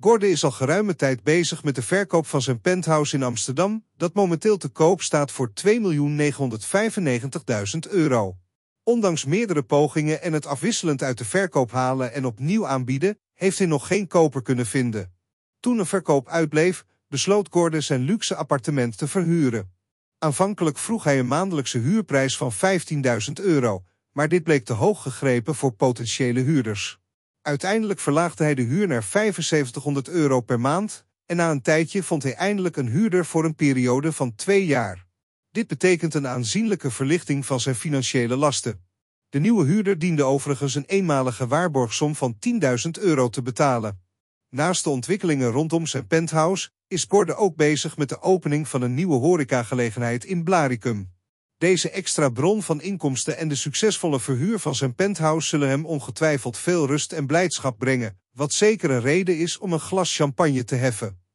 Gorde is al geruime tijd bezig met de verkoop van zijn penthouse in Amsterdam, dat momenteel te koop staat voor 2.995.000 euro. Ondanks meerdere pogingen en het afwisselend uit de verkoop halen en opnieuw aanbieden, heeft hij nog geen koper kunnen vinden. Toen een verkoop uitbleef, besloot Gorde zijn luxe appartement te verhuren. Aanvankelijk vroeg hij een maandelijkse huurprijs van 15.000 euro, maar dit bleek te hoog gegrepen voor potentiële huurders. Uiteindelijk verlaagde hij de huur naar 7500 euro per maand en na een tijdje vond hij eindelijk een huurder voor een periode van twee jaar. Dit betekent een aanzienlijke verlichting van zijn financiële lasten. De nieuwe huurder diende overigens een eenmalige waarborgsom van 10.000 euro te betalen. Naast de ontwikkelingen rondom zijn penthouse is Borden ook bezig met de opening van een nieuwe horecagelegenheid in Blaricum. Deze extra bron van inkomsten en de succesvolle verhuur van zijn penthouse zullen hem ongetwijfeld veel rust en blijdschap brengen, wat zeker een reden is om een glas champagne te heffen.